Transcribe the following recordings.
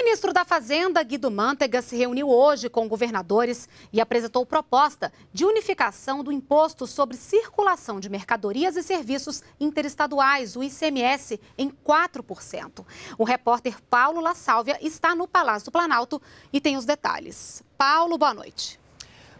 O ministro da Fazenda, Guido Mantega, se reuniu hoje com governadores e apresentou proposta de unificação do imposto sobre circulação de mercadorias e serviços interestaduais, o ICMS, em 4%. O repórter Paulo La Sálvia está no Palácio do Planalto e tem os detalhes. Paulo, boa noite.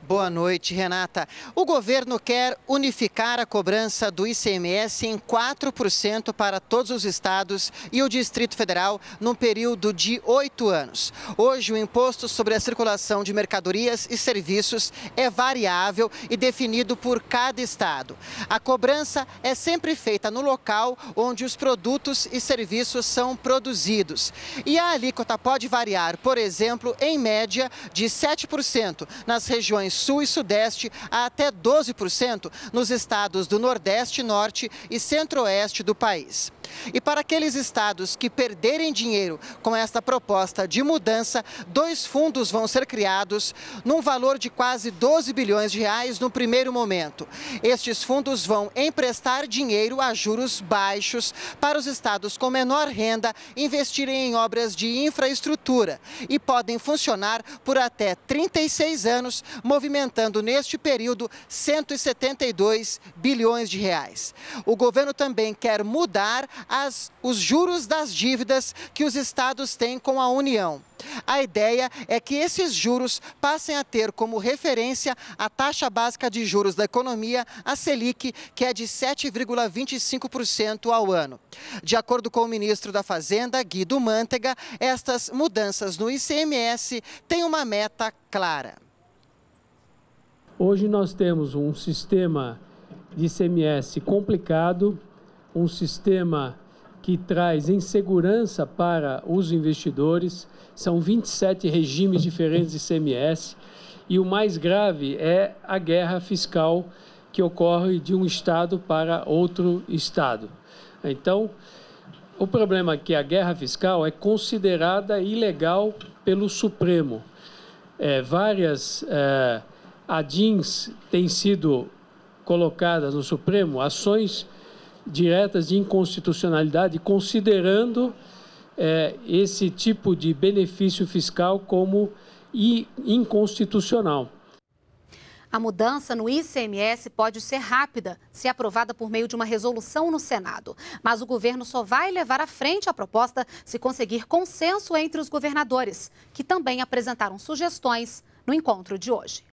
Boa noite, Renata. O governo quer unificar a cobrança do ICMS em 4% para todos os estados e o Distrito Federal num período de oito anos. Hoje, o imposto sobre a circulação de mercadorias e serviços é variável e definido por cada estado. A cobrança é sempre feita no local onde os produtos e serviços são produzidos. E a alíquota pode variar, por exemplo, em média de 7% nas regiões regiões sul e sudeste a até 12% nos estados do Nordeste, Norte e Centro-Oeste do país. E para aqueles estados que perderem dinheiro com esta proposta de mudança, dois fundos vão ser criados num valor de quase 12 bilhões de reais no primeiro momento. Estes fundos vão emprestar dinheiro a juros baixos para os estados com menor renda investirem em obras de infraestrutura e podem funcionar por até 36 anos, movimentando neste período 172 bilhões de reais. O governo também quer mudar as, os juros das dívidas que os estados têm com a União. A ideia é que esses juros passem a ter como referência a taxa básica de juros da economia, a Selic, que é de 7,25% ao ano. De acordo com o ministro da Fazenda, Guido Mantega, estas mudanças no ICMS têm uma meta clara. Hoje nós temos um sistema de ICMS complicado, um sistema que traz insegurança para os investidores. São 27 regimes diferentes de CMS. E o mais grave é a guerra fiscal que ocorre de um Estado para outro Estado. Então, o problema é que a guerra fiscal é considerada ilegal pelo Supremo. É, várias é, ADINs têm sido colocadas no Supremo, ações diretas de inconstitucionalidade, considerando é, esse tipo de benefício fiscal como inconstitucional. A mudança no ICMS pode ser rápida, se aprovada por meio de uma resolução no Senado. Mas o governo só vai levar à frente a proposta se conseguir consenso entre os governadores, que também apresentaram sugestões no encontro de hoje.